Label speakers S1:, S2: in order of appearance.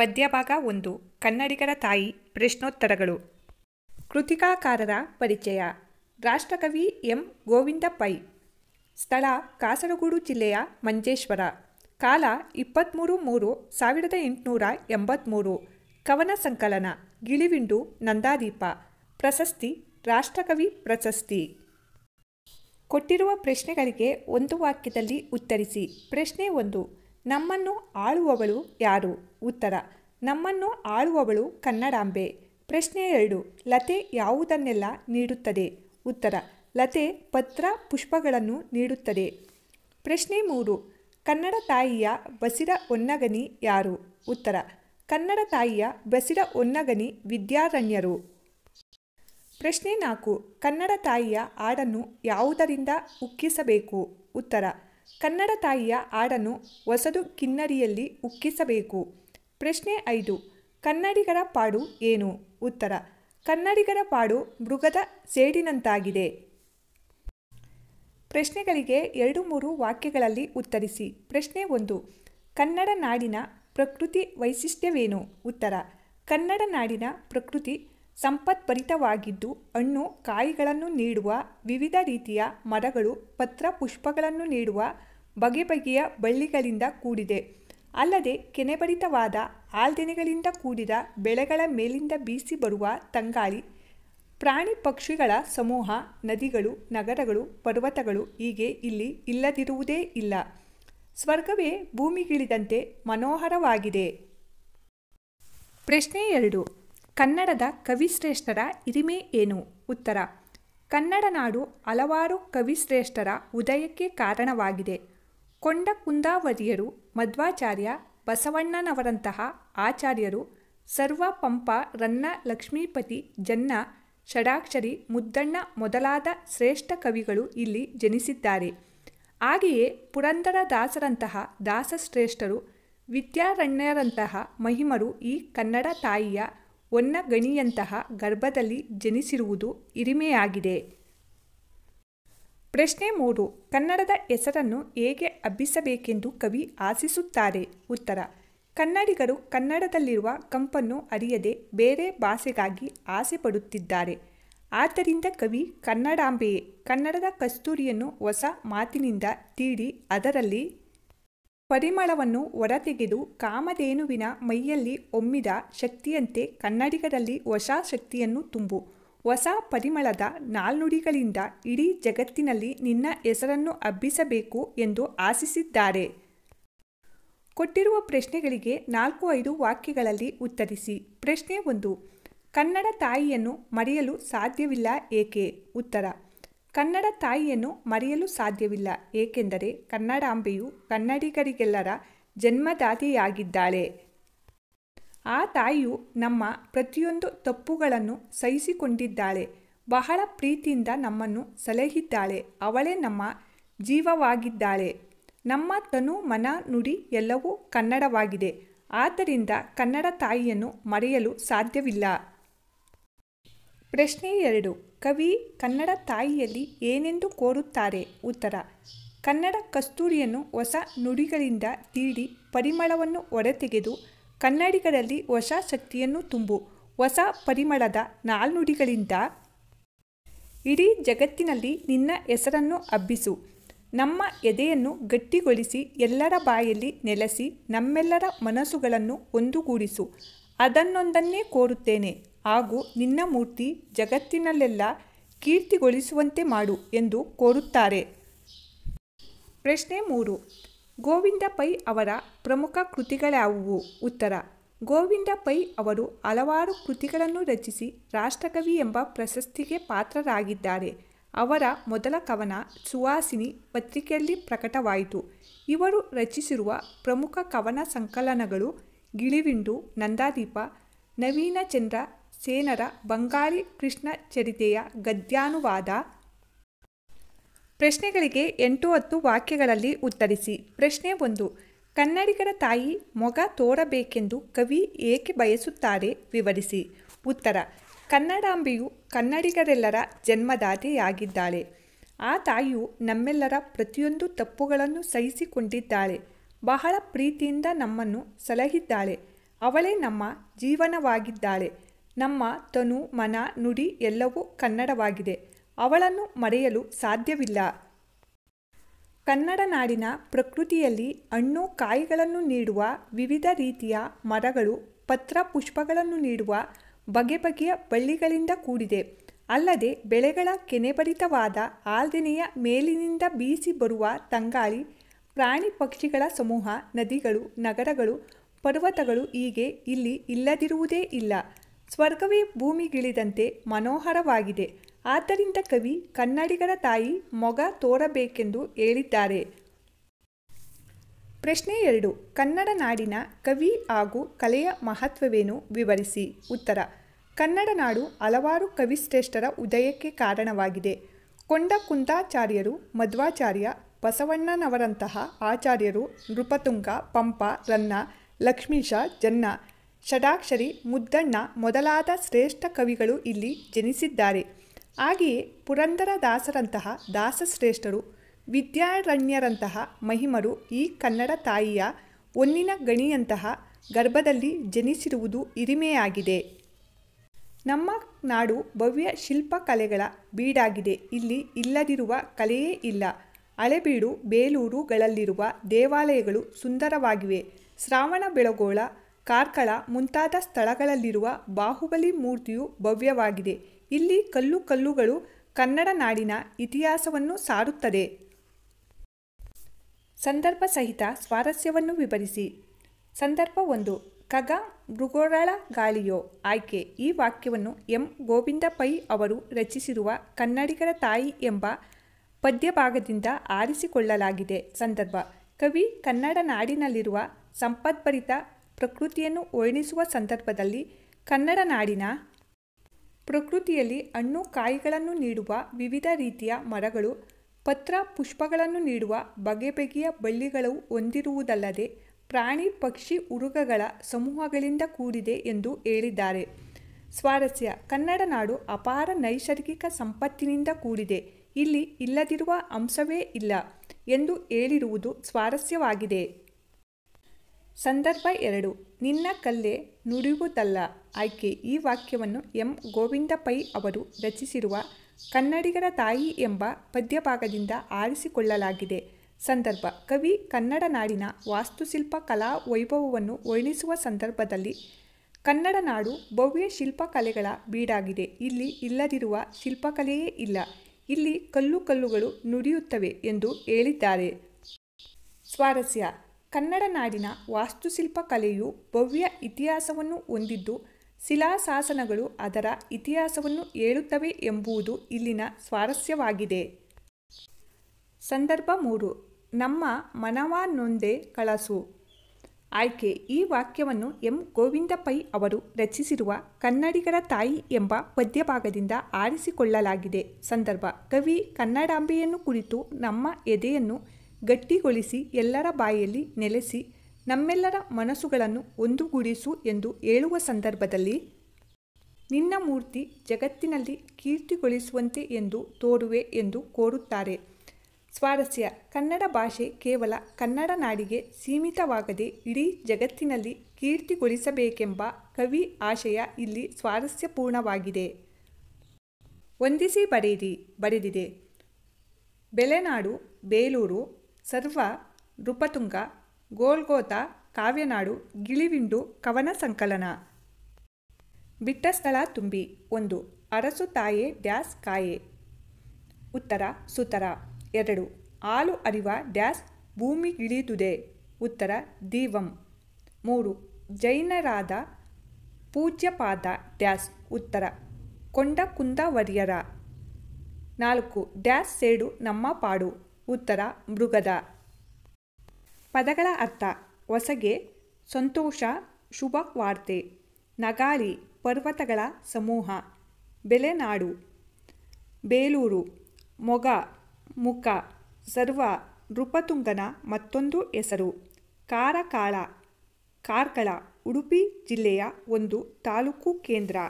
S1: ಪದ್ಯಭಾಗ ಒಂದು ಕನ್ನಡಿಗರ ತಾಯಿ ಪ್ರಶ್ನೋತ್ತರಗಳು ಕೃತಿಕಾಕಾರರ ಪರಿಚಯ ರಾಷ್ಟ್ರಕವಿ ಎಂ ಗೋವಿಂದ ಪೈ ಸ್ಥಳ ಕಾಸರಗೋಡು ಜಿಲ್ಲೆಯ ಮಂಜೇಶ್ವರ ಕಾಲ ಇಪ್ಪತ್ತ್ಮೂರು ಮೂರು ಸಾವಿರದ ಎಂಟುನೂರ ಎಂಬತ್ತ್ಮೂರು ಕವನ ಸಂಕಲನ ಗಿಳಿವಿಂಡು ನಂದಾದೀಪ ಪ್ರಶಸ್ತಿ ರಾಷ್ಟ್ರಕವಿ ಪ್ರಶಸ್ತಿ ಕೊಟ್ಟಿರುವ ಪ್ರಶ್ನೆಗಳಿಗೆ ಒಂದು ವಾಕ್ಯದಲ್ಲಿ ಉತ್ತರಿಸಿ ಪ್ರಶ್ನೆ ಒಂದು ನಮ್ಮನ್ನು ಆಳುವವಳು ಯಾರು ಉತ್ತರ ನಮ್ಮನ್ನು ಆಳುವವಳು ಕನ್ನಡಾಂಬೆ ಪ್ರಶ್ನೆ ಎರಡು ಲತೆ ಯಾವುದನ್ನೆಲ್ಲ ನೀಡುತ್ತದೆ ಉತ್ತರ ಲತೆ ಪತ್ರ ಪುಷ್ಪಗಳನ್ನು ನೀಡುತ್ತದೆ ಪ್ರಶ್ನೆ ಮೂರು ಕನ್ನಡ ತಾಯಿಯ ಬಸಿರ ಒನ್ನಗನಿ ಯಾರು ಉತ್ತರ ಕನ್ನಡ ತಾಯಿಯ ಬಸಿರ ಒನ್ನಗನಿ ವಿದ್ಯಾರಣ್ಯರು ಪ್ರಶ್ನೆ ನಾಲ್ಕು ಕನ್ನಡ ತಾಯಿಯ ಹಾಡನ್ನು ಯಾವುದರಿಂದ ಉಕ್ಕಿಸಬೇಕು ಉತ್ತರ ಕನ್ನಡ ತಾಯಿಯ ಹಾಡನ್ನು ಹೊಸದು ಕಿನ್ನರಿಯಲ್ಲಿ ಉಕ್ಕಿಸಬೇಕು ಪ್ರಶ್ನೆ ಐದು ಕನ್ನಡಿಗರ ಪಾಡು ಏನು ಉತ್ತರ ಕನ್ನಡಿಗರ ಪಾಡು ಮೃಗದ ಸೇಡಿನಂತಾಗಿದೆ ಪ್ರಶ್ನೆಗಳಿಗೆ ಎರಡು ಮೂರು ವಾಕ್ಯಗಳಲ್ಲಿ ಉತ್ತರಿಸಿ ಪ್ರಶ್ನೆ ಒಂದು ಕನ್ನಡ ನಾಡಿನ ಪ್ರಕೃತಿ ವೈಶಿಷ್ಟ್ಯವೇನು ಉತ್ತರ ಕನ್ನಡ ನಾಡಿನ ಪ್ರಕೃತಿ ಸಂಪತ್ಭರಿತವಾಗಿದ್ದು ಹಣ್ಣು ಕಾಯಿಗಳನ್ನು ನೀಡುವ ವಿವಿಧ ರೀತಿಯ ಮರಗಳು ಪತ್ರ ಪುಷ್ಪಗಳನ್ನು ನೀಡುವ ಬಗೆ ಬಗೆಯ ಬಳ್ಳಿಗಳಿಂದ ಕೂಡಿದೆ ಅಲ್ಲದೆ ಕೆನೆಭರಿತವಾದ ಆಲ್ದೆನೆಗಳಿಂದ ಕೂಡಿದ ಬೆಳೆಗಳ ಮೇಲಿಂದ ಬೀಸಿ ಬರುವ ತಂಗಾಳಿ ಪ್ರಾಣಿ ಪಕ್ಷಿಗಳ ಸಮೂಹ ನದಿಗಳು ನಗರಗಳು ಪರ್ವತಗಳು ಹೀಗೆ ಇಲ್ಲಿ ಇಲ್ಲದಿರುವುದೇ ಇಲ್ಲ ಸ್ವರ್ಗವೇ ಭೂಮಿಗಿಳಿದಂತೆ ಮನೋಹರವಾಗಿದೆ ಪ್ರಶ್ನೆ ಎರಡು ಕನ್ನಡದ ಕವಿಶ್ರೇಷ್ಠರ ಹಿರಿಮೆ ಏನು ಉತ್ತರ ಕನ್ನಡ ನಾಡು ಹಲವಾರು ಕವಿಶ್ರೇಷ್ಠರ ಉದಯಕ್ಕೆ ಕಾರಣವಾಗಿದೆ ಕೊಂಡ ಕುಂದಾವರಿಯರು ಮಧ್ವಾಚಾರ್ಯ ಬಸವಣ್ಣನವರಂತಹ ಆಚಾರ್ಯರು ಸರ್ವ ಪಂಪ ರನ್ನ ಲಕ್ಷ್ಮೀಪತಿ ಜನ್ನ ಷಡಾಕ್ಷರಿ ಮುದ್ದಣ್ಣ ಮೊದಲಾದ ಶ್ರೇಷ್ಠ ಕವಿಗಳು ಇಲ್ಲಿ ಜನಿಸಿದ್ದಾರೆ ಹಾಗೆಯೇ ಪುರಂದರದಾಸರಂತಹ ದಾಸಶ್ರೇಷ್ಠರು ವಿದ್ಯಾರಣ್ಯರಂತಹ ಮಹಿಮರು ಈ ಕನ್ನಡ ತಾಯಿಯ ಗಣಿಯಂತಹ ಗರ್ಭದಲ್ಲಿ ಜನಿಸಿರುವುದು ಹಿರಿಮೆಯಾಗಿದೆ ಪ್ರಶ್ನೆ ಮೂರು ಕನ್ನಡದ ಹೆಸರನ್ನು ಹೇಗೆ ಹಬ್ಬಿಸಬೇಕೆಂದು ಕವಿ ಆಶಿಸುತ್ತಾರೆ ಉತ್ತರ ಕನ್ನಡಿಗರು ಕನ್ನಡದಲ್ಲಿರುವ ಕಂಪನ್ನು ಅರಿಯದೆ ಬೇರೆ ಭಾಷೆಗಾಗಿ ಆಸೆ ಪಡುತ್ತಿದ್ದಾರೆ ಆದ್ದರಿಂದ ಕವಿ ಕನ್ನಡಾಂಬೆಯೇ ಕನ್ನಡದ ಕಸ್ತೂರಿಯನ್ನು ಹೊಸ ಮಾತಿನಿಂದ ತೀಡಿ ಅದರಲ್ಲಿ ಪರಿಮಳವನ್ನು ಹೊರತೆಗೆದು ಕಾಮಧೇನುವಿನ ಮೈಯಲ್ಲಿ ಒಮ್ಮಿದ ಶಕ್ತಿಯಂತೆ ಕನ್ನಡಿಗರಲ್ಲಿ ಹೊಸ ಶಕ್ತಿಯನ್ನು ತುಂಬು ಹೊಸ ಪರಿಮಳದ ನಾಲ್ನುಡಿಗಳಿಂದ ಇಡೀ ಜಗತ್ತಿನಲ್ಲಿ ನಿನ್ನ ಹೆಸರನ್ನು ಹಬ್ಬಿಸಬೇಕು ಎಂದು ಆಶಿಸಿದ್ದಾರೆ ಕೊಟ್ಟಿರುವ ಪ್ರಶ್ನೆಗಳಿಗೆ ನಾಲ್ಕು ಐದು ವಾಕ್ಯಗಳಲ್ಲಿ ಉತ್ತರಿಸಿ ಪ್ರಶ್ನೆ ಒಂದು ಕನ್ನಡ ತಾಯಿಯನ್ನು ಮರೆಯಲು ಸಾಧ್ಯವಿಲ್ಲ ಏಕೆ ಉತ್ತರ ಕನ್ನಡ ತಾಯಿಯನ್ನು ಮರೆಯಲು ಸಾಧ್ಯವಿಲ್ಲ ಏಕೆಂದರೆ ಕನ್ನಡಾಂಬೆಯು ಕನ್ನಡಿಗರಿಗೆಲ್ಲರ ಜನ್ಮದಾತಿಯಾಗಿದ್ದಾಳೆ ಆ ತಾಯಿಯು ನಮ್ಮ ಪ್ರತಿಯೊಂದು ತಪ್ಪುಗಳನ್ನು ಸಹಿಸಿಕೊಂಡಿದ್ದಾಳೆ ಬಹಳ ಪ್ರೀತಿಯಿಂದ ನಮ್ಮನ್ನು ಸಲಹಿದ್ದಾಳೆ ಅವಳೇ ನಮ್ಮ ಜೀವವಾಗಿದ್ದಾಳೆ ನಮ್ಮ ತನು ಮನ ನುಡಿ ಎಲ್ಲವೂ ಕನ್ನಡವಾಗಿದೆ ಆದ್ದರಿಂದ ಕನ್ನಡ ತಾಯಿಯನ್ನು ಮರೆಯಲು ಸಾಧ್ಯವಿಲ್ಲ ಪ್ರಶ್ನೆ ಎರಡು ಕವಿ ಕನ್ನಡ ತಾಯಿಯಲ್ಲಿ ಏನೆಂದು ಕೋರುತ್ತಾರೆ ಉತ್ತರ ಕನ್ನಡ ಕಸ್ತೂರಿಯನ್ನು ಹೊಸ ನುಡಿಗಳಿಂದ ತೀಡಿ ಪರಿಮಳವನ್ನು ಹೊರತೆಗೆದು ಕನ್ನಡಿಗರಲ್ಲಿ ಹೊಸ ಶಕ್ತಿಯನ್ನು ತುಂಬು ಹೊಸ ಪರಿಮಳದ ನಾಲ್ನುಡಿಗಳಿಂದ ಇಡೀ ಜಗತ್ತಿನಲ್ಲಿ ನಿನ್ನ ಹೆಸರನ್ನು ಹಬ್ಬಿಸು ನಮ್ಮ ಎದೆಯನ್ನು ಗಟ್ಟಿಗೊಳಿಸಿ ಎಲ್ಲರ ಬಾಯಲ್ಲಿ ನೆಲೆಸಿ ನಮ್ಮೆಲ್ಲರ ಮನಸ್ಸುಗಳನ್ನು ಒಂದುಗೂಡಿಸು ಅದನ್ನೊಂದನ್ನೇ ಕೋರುತ್ತೇನೆ ಹಾಗೂ ನಿನ್ನ ಮೂರ್ತಿ ಜಗತ್ತಿನಲ್ಲೆಲ್ಲ ಕೀರ್ತಿಗೊಳಿಸುವಂತೆ ಮಾಡು ಎಂದು ಕೋರುತ್ತಾರೆ ಪ್ರಶ್ನೆ ಮೂರು ಗೋವಿಂದ ಪೈ ಅವರ ಪ್ರಮುಖ ಕೃತಿಗಳ್ಯಾವುವು ಉತ್ತರ ಗೋವಿಂದ ಪೈ ಅವರು ಹಲವಾರು ಕೃತಿಗಳನ್ನು ರಚಿಸಿ ರಾಷ್ಟ್ರಕವಿ ಎಂಬ ಪ್ರಶಸ್ತಿಗೆ ಪಾತ್ರರಾಗಿದ್ದಾರೆ ಅವರ ಮೊದಲ ಕವನ ಸುವಾಸಿನಿ ಪತ್ರಿಕೆಯಲ್ಲಿ ಪ್ರಕಟವಾಯಿತು ಇವರು ರಚಿಸಿರುವ ಪ್ರಮುಖ ಕವನ ಸಂಕಲನಗಳು ಗಿಳಿವಿಂಡು ನಂದಾದೀಪ ನವೀನ ಚಂದ್ರ ಸೇನರ ಬಂಗಾಳಿ ಕೃಷ್ಣ ಚರಿತೆಯ ಗದ್ಯಾನುವಾದ ಪ್ರಶ್ನೆಗಳಿಗೆ ಎಂಟು ಹತ್ತು ವಾಕ್ಯಗಳಲ್ಲಿ ಉತ್ತರಿಸಿ ಪ್ರಶ್ನೆ ಒಂದು ಕನ್ನಡಿಗರ ತಾಯಿ ಮೊಗ ತೋರಬೇಕೆಂದು ಕವಿ ಏಕೆ ಬಯಸುತ್ತಾರೆ ವಿವರಿಸಿ ಉತ್ತರ ಕನ್ನಡಾಂಬೆಯು ಕನ್ನಡಿಗರೆಲ್ಲರ ಜನ್ಮದಾತೆಯಾಗಿದ್ದಾಳೆ ಆ ತಾಯಿಯು ನಮ್ಮೆಲ್ಲರ ಪ್ರತಿಯೊಂದು ತಪ್ಪುಗಳನ್ನು ಸಹಿಸಿಕೊಂಡಿದ್ದಾಳೆ ಬಹಳ ಪ್ರೀತಿಯಿಂದ ನಮ್ಮನ್ನು ಸಲಹಿದ್ದಾಳೆ ಅವಳೇ ನಮ್ಮ ಜೀವನವಾಗಿದ್ದಾಳೆ ನಮ್ಮ ತನು ಮನ ನುಡಿ ಎಲ್ಲವೂ ಕನ್ನಡವಾಗಿದೆ ಅವಳನ್ನು ಮರೆಯಲು ಸಾಧ್ಯವಿಲ್ಲ ಕನ್ನಡ ನಾಡಿನ ಪ್ರಕೃತಿಯಲ್ಲಿ ಹಣ್ಣು ಕಾಯಿಗಳನ್ನು ನೀಡುವ ವಿವಿಧ ರೀತಿಯ ಮರಗಳು ಪತ್ರ ಪುಷ್ಪಗಳನ್ನು ನೀಡುವ ಬಗೆ ಬಗೆಯ ಬಳ್ಳಿಗಳಿಂದ ಕೂಡಿದೆ ಅಲ್ಲದೆ ಬೆಳೆಗಳ ಕೆನೆಭರಿತವಾದ ಆಲ್ದಿನೆಯ ಮೇಲಿನಿಂದ ಬೀಸಿ ಬರುವ ತಂಗಾಳಿ ಪ್ರಾಣಿ ಪಕ್ಷಿಗಳ ಸಮೂಹ ನದಿಗಳು ನಗರಗಳು ಪರ್ವತಗಳು ಹೀಗೆ ಇಲ್ಲಿ ಇಲ್ಲದಿರುವುದೇ ಇಲ್ಲ ಸ್ವರ್ಗವೇ ಭೂಮಿಗಿಳಿದಂತೆ ಮನೋಹರವಾಗಿದೆ ಆದ್ದರಿಂದ ಕವಿ ಕನ್ನಡಿಗರ ತಾಯಿ ಮೊಗ ತೋರಬೇಕೆಂದು ಹೇಳಿದ್ದಾರೆ ಪ್ರಶ್ನೆ ಎರಡು ಕನ್ನಡ ನಾಡಿನ ಕವಿ ಹಾಗೂ ಕಲೆಯ ಮಹತ್ವವೇನು ವಿವರಿಸಿ ಉತ್ತರ ಕನ್ನಡ ನಾಡು ಹಲವಾರು ಕವಿಶ್ರೇಷ್ಠರ ಉದಯಕ್ಕೆ ಕಾರಣವಾಗಿದೆ ಕೊಂಡ ಕುಂತಾಚಾರ್ಯರು ಮಧ್ವಾಚಾರ್ಯ ಬಸವಣ್ಣನವರಂತಹ ಆಚಾರ್ಯರು ನೃಪತುಂಗ ಪಂಪ ರನ್ನ ಲಕ್ಷ್ಮೀಶ ಜನ್ನ ಷಡಾಕ್ಷರಿ ಮುದ್ದಣ್ಣ ಮೊದಲಾದ ಶ್ರೇಷ್ಠ ಕವಿಗಳು ಇಲ್ಲಿ ಜನಿಸಿದ್ದಾರೆ ಹಾಗೆಯೇ ಪುರಂದರದಾಸರಂತಹ ದಾಸಶ್ರೇಷ್ಠರು ವಿದ್ಯಾರಣ್ಯರಂತಹ ಮಹಿಮರು ಈ ಕನ್ನಡ ತಾಯಿಯ ಒನ್ನಿನ ಗಣಿಯಂತಹ ಗರ್ಭದಲ್ಲಿ ಜನಿಸಿರುವುದು ಹಿರಿಮೆಯಾಗಿದೆ ನಮ್ಮ ನಾಡು ಭವ್ಯ ಶಿಲ್ಪಕಲೆಗಳ ಬೀಡಾಗಿದೆ ಇಲ್ಲಿ ಇಲ್ಲದಿರುವ ಕಲೆಯೇ ಇಲ್ಲ ಹಳೆಬೀಡು ಬೇಲೂರುಗಳಲ್ಲಿರುವ ದೇವಾಲಯಗಳು ಸುಂದರವಾಗಿವೆ ಶ್ರಾವಣ ಬೆಳಗೋಳ ಕಾರ್ಕಳ ಮುಂತಾದ ಸ್ಥಳಗಳಲ್ಲಿರುವ ಬಾಹುಬಲಿ ಮೂರ್ತಿಯು ಭವ್ಯವಾಗಿದೆ ಇಲ್ಲಿ ಕಲ್ಲು ಕಲ್ಲುಗಳು ಕನ್ನಡ ನಾಡಿನ ಇತಿಹಾಸವನ್ನು ಸಾರುತ್ತದೆ ಸಂದರ್ಭ ಸಹಿತ ಸ್ವಾರಸ್ಯವನ್ನು ವಿವರಿಸಿ ಸಂದರ್ಭ ಒಂದು ಖಗ ಮೃಗೋರಳ ಗಾಳಿಯೋ ಆಯ್ಕೆ ಈ ವಾಕ್ಯವನ್ನು ಎಂ ಗೋವಿಂದ ಪೈ ಅವರು ರಚಿಸಿರುವ ಕನ್ನಡಿಗರ ತಾಯಿ ಎಂಬ ಪದ್ಯಭಾಗದಿಂದ ಆರಿಸಿಕೊಳ್ಳಲಾಗಿದೆ ಸಂದರ್ಭ ಕವಿ ಕನ್ನಡ ನಾಡಿನಲ್ಲಿರುವ ಸಂಪದ್ಭರಿತ ಪ್ರಕೃತಿಯನ್ನು ವರ್ಣಿಸುವ ಸಂದರ್ಭದಲ್ಲಿ ಕನ್ನಡ ನಾಡಿನ ಪ್ರಕೃತಿಯಲ್ಲಿ ಹಣ್ಣು ಕಾಯಿಗಳನ್ನು ನೀಡುವ ವಿವಿಧ ರೀತಿಯ ಮರಗಳು ಪತ್ರ ಪುಷ್ಪಗಳನ್ನು ನೀಡುವ ಬಗೆ ಬಗೆಯ ಬಳ್ಳಿಗಳು ಹೊಂದಿರುವುದಲ್ಲದೆ ಪ್ರಾಣಿ ಪಕ್ಷಿ ಉರುಗಗಳ ಸಮೂಹಗಳಿಂದ ಕೂಡಿದೆ ಎಂದು ಹೇಳಿದ್ದಾರೆ ಸ್ವಾರಸ್ಯ ಕನ್ನಡ ನಾಡು ಅಪಾರ ನೈಸರ್ಗಿಕ ಸಂಪತ್ತಿನಿಂದ ಕೂಡಿದೆ ಇಲ್ಲಿ ಇಲ್ಲದಿರುವ ಅಂಶವೇ ಇಲ್ಲ ಎಂದು ಹೇಳಿರುವುದು ಸ್ವಾರಸ್ಯವಾಗಿದೆ ಸಂದರ್ಭ ಎರಡು ನಿನ್ನ ಕಲ್ಲೆ ನುಡಿಯುವುದಲ್ಲ ಆಯ್ಕೆ ಈ ವಾಕ್ಯವನ್ನು ಎಂ ಗೋವಿಂದ ಪೈ ಅವರು ರಚಿಸಿರುವ ಕನ್ನಡಿಗರ ತಾಯಿ ಎಂಬ ಪದ್ಯಭಾಗದಿಂದ ಆರಿಸಿಕೊಳ್ಳಲಾಗಿದೆ ಸಂದರ್ಭ ಕವಿ ಕನ್ನಡ ನಾಡಿನ ವಾಸ್ತುಶಿಲ್ಪ ಕಲಾ ವೈಭವವನ್ನು ವರ್ಣಿಸುವ ಸಂದರ್ಭದಲ್ಲಿ ಕನ್ನಡ ನಾಡು ಭವ್ಯ ಶಿಲ್ಪಕಲೆಗಳ ಬೀಡಾಗಿದೆ ಇಲ್ಲಿ ಇಲ್ಲದಿರುವ ಶಿಲ್ಪಕಲೆಯೇ ಇಲ್ಲ ಇಲ್ಲಿ ಕಲ್ಲು ಕಲ್ಲುಗಳು ನುಡಿಯುತ್ತವೆ ಎಂದು ಹೇಳಿದ್ದಾರೆ ಸ್ವಾರಸ್ಯ ಕನ್ನಡ ನಾಡಿನ ವಾಸ್ತುಶಿಲ್ಪ ಕಲೆಯು ಭವ್ಯ ಇತಿಹಾಸವನ್ನು ಹೊಂದಿದ್ದು ಶಿಲಾಶಾಸನಗಳು ಅದರ ಇತಿಹಾಸವನ್ನು ಹೇಳುತ್ತವೆ ಎಂಬುದು ಇಲ್ಲಿನ ಸ್ವಾರಸ್ಯವಾಗಿದೆ ಸಂದರ್ಭ ಮೂರು ನಮ್ಮ ಮನವಾನೊಂದೇ ಕಳಸು ಆಯ್ಕೆ ಈ ವಾಕ್ಯವನ್ನು ಎಂ ಗೋವಿಂದ ಪೈ ಅವರು ರಚಿಸಿರುವ ಕನ್ನಡಿಗರ ತಾಯಿ ಎಂಬ ಪದ್ಯಭಾಗದಿಂದ ಆರಿಸಿಕೊಳ್ಳಲಾಗಿದೆ ಸಂದರ್ಭ ಕವಿ ಕನ್ನಡಾಂಬೆಯನ್ನು ಕುರಿತು ನಮ್ಮ ಎದೆಯನ್ನು ಗಟ್ಟಿಗೊಳಿಸಿ ಎಲ್ಲರ ಬಾಯಲ್ಲಿ ನೆಲೆಸಿ ನಮ್ಮೆಲ್ಲರ ಮನಸ್ಸುಗಳನ್ನು ಒಂದುಗೂಡಿಸು ಎಂದು ಹೇಳುವ ಸಂದರ್ಭದಲ್ಲಿ ನಿನ್ನ ಮೂರ್ತಿ ಜಗತ್ತಿನಲ್ಲಿ ಕೀರ್ತಿಗೊಳಿಸುವಂತೆ ಎಂದು ತೋರುವೆ ಎಂದು ಕೋರುತ್ತಾರೆ ಸ್ವಾರಸ್ಯ ಕನ್ನಡ ಭಾಷೆ ಕೇವಲ ಕನ್ನಡ ನಾಡಿಗೆ ಸೀಮಿತವಾಗದೆ ಇಡೀ ಜಗತ್ತಿನಲ್ಲಿ ಕೀರ್ತಿಗೊಳಿಸಬೇಕೆಂಬ ಕವಿ ಆಶಯ ಇಲ್ಲಿ ಸ್ವಾರಸ್ಯಪೂರ್ಣವಾಗಿದೆ ವಂದಿಸಿ ಬರೆಯಿರಿ ಬರೆದಿದೆ ಬೆಲೆನಾಡು ಬೇಲೂರು ಸರ್ವ ನೃಪತುಂಗ ಗೋಲ್ಗೋತ ಕಾವ್ಯನಾಡು ಗಿಳಿವಿಂಡು ಕವನ ಸಂಕಲನ ಬಿಟ್ಟ ಸ್ಥಳ ತುಂಬಿ ಒಂದು ಅರಸು ತಾಯೆ ಡ್ಯಾಸ್ ಕಾಯೆ ಉತ್ತರ ಸುತರ ಎರಡು ಹಾಲು ಅರಿವ ಡ್ಯಾಸ್ ಭೂಮಿಗಿಳಿದುದೆ ಉತ್ತರ ದೀವಂ ಮೂರು ಜೈನರಾದ ಪೂಜ್ಯಪಾದ ಡ್ಯಾಸ್ ಉತ್ತರ ಕೊಂಡ ಕುಂದ ವರಿಯರ ನಾಲ್ಕು ಡ್ಯಾಸ್ ಸೇಡು ನಮ್ಮ ಪಾಡು ಉತ್ತರ ಮೃಗದ ಪದಗಳ ಅರ್ಥ ಹೊಸಗೆ ಸಂತೋಷ ಶುಭ ವಾರ್ತೆ ನಗಾರಿ ಪರ್ವತಗಳ ಸಮೂಹ ಬೆಲೆನಾಡು ಬೇಲೂರು ಮೊಗ ಮುಖ ಸರ್ವ ನೃಪತುಂಗನ ಮತ್ತೊಂದು ಹೆಸರು ಕಾರಕಾಳ ಕಾರ್ಕಳ ಉಡುಪಿ ಜಿಲ್ಲೆಯ ಒಂದು ತಾಲೂಕು ಕೇಂದ್ರ